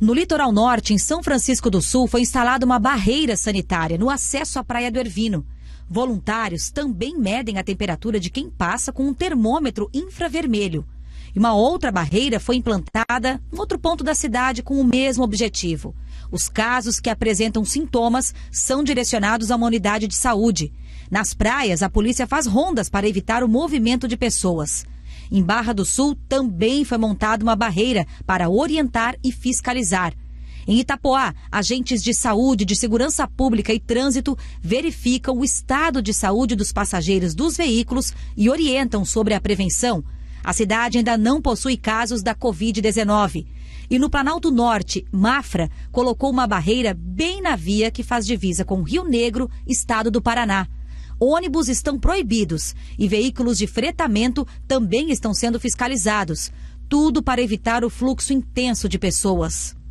No litoral norte, em São Francisco do Sul, foi instalada uma barreira sanitária no acesso à Praia do Ervino. Voluntários também medem a temperatura de quem passa com um termômetro infravermelho. E uma outra barreira foi implantada em outro ponto da cidade com o mesmo objetivo. Os casos que apresentam sintomas são direcionados a uma unidade de saúde. Nas praias, a polícia faz rondas para evitar o movimento de pessoas. Em Barra do Sul também foi montada uma barreira para orientar e fiscalizar. Em Itapoá, agentes de saúde, de segurança pública e trânsito verificam o estado de saúde dos passageiros dos veículos e orientam sobre a prevenção. A cidade ainda não possui casos da Covid-19. E no Planalto Norte, Mafra colocou uma barreira bem na via que faz divisa com Rio Negro, estado do Paraná ônibus estão proibidos e veículos de fretamento também estão sendo fiscalizados. Tudo para evitar o fluxo intenso de pessoas.